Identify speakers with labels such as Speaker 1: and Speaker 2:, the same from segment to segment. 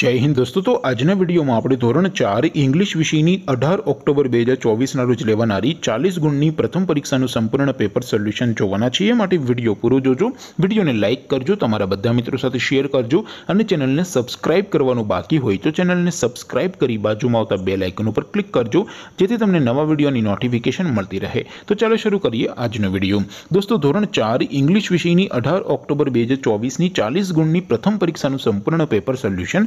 Speaker 1: જય હિન્દ દોસ્તો તો આજના વિડીયોમાં આપણે ધોરણ ચાર ઇંગ્લિશ વિષયની અઢાર ઓક્ટોબર બે હજાર ચોવીસના રોજ લેવાનારી ચાલીસ ગુણની પ્રથમ પરીક્ષાનું સંપૂર્ણ પેપર સોલ્યુશન જોવાના છીએ માટે વિડીયો પૂરો જોજો વિડીયોને લાઇક કરજો તમારા બધા મિત્રો સાથે શેર કરજો અને ચેનલને સબસ્ક્રાઇબ કરવાનું બાકી હોય તો ચેનલને સબસ્ક્રાઇબ કરી બાજુમાં આવતા બે લાઇકન ઉપર ક્લિક કરજો જેથી તમને નવા વિડીયોની નોટિફિકેશન મળતી રહે તો ચાલો શરૂ કરીએ આજનો વિડીયો દોસ્તો ધોરણ ચાર ઇંગ્લિશ વિષયની અઢાર ઓક્ટોબર બે હજાર ચોવીસની ચાલીસ ગુણની પ્રથમ પરીક્ષાનું સંપૂર્ણ પેપર સોલ્યુશન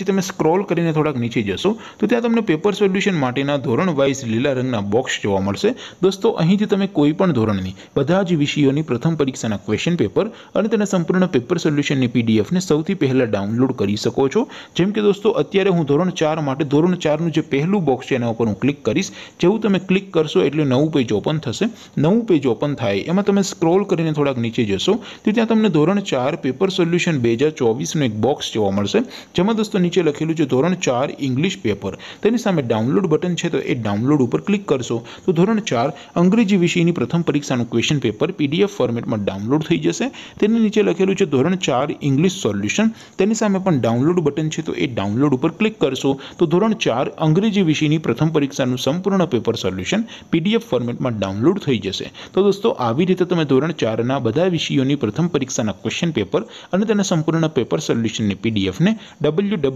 Speaker 1: ચિતમે સ્ક્રોલ કરીને થોડક નીચે જશો તો ત્યાં તમને પેપર સોલ્યુશન માટેના ધોરણ વાઈઝ લીલા રંગના બોક્સ જોવા મળશે દોસ્તો અહીંથી તમે કોઈ પણ ધોરણની બધા જ વિષયોની પ્રથમ પરીક્ષાના ક્વેશ્ચન પેપર અને તેના સંપૂર્ણ પેપર સોલ્યુશનની પીડીએફ ને સૌથી પહેલા ડાઉનલોડ કરી શકો છો જેમ કે દોસ્તો અત્યારે હું ધોરણ 4 માટે ધોરણ 4 નું જે પહેલું બોક્સ છે ને ઉપર હું ક્લિક કરીશ જેવું તમે ક્લિક કરશો એટલે નવું પેજ ઓપન થશે નવું પેજ ઓપન થાય એમાં તમે સ્ક્રોલ કરીને થોડક નીચે જશો તો ત્યાં તમને ધોરણ 4 પેપર સોલ્યુશન 2024 નો એક બોક્સ જોવા મળશે જેમાં દોસ્તો નીચે લખેલું છે ધોરણ 4 ઇંગ્લિશ પેપર તેની સામે ડાઉનલોડ બટન છે તો એ ડાઉનલોડ ઉપર ક્લિક કરશો તો ધોરણ 4 અંગ્રેજી વિષયની પ્રથમ પરીક્ષાનું ક્વેશ્ચન પેપર PDF ફોર્મેટમાં ડાઉનલોડ થઈ જશે તેની નીચે લખેલું છે ધોરણ 4 ઇંગ્લિશ સોલ્યુશન તેની સામે પણ ડાઉનલોડ બટન છે તો એ ડાઉનલોડ ઉપર ક્લિક કરશો તો ધોરણ 4 અંગ્રેજી વિષયની પ્રથમ પરીક્ષાનું સંપૂર્ણ પેપર સોલ્યુશન PDF ફોર્મેટમાં ડાઉનલોડ થઈ જશે તો દોસ્તો આવી રીતે તમે ધોરણ 4 ના બધા વિષયોની પ્રથમ પરીક્ષાના ક્વેશ્ચન પેપર અને તેના સંપૂર્ણના પેપર સોલ્યુશન ને PDF ને W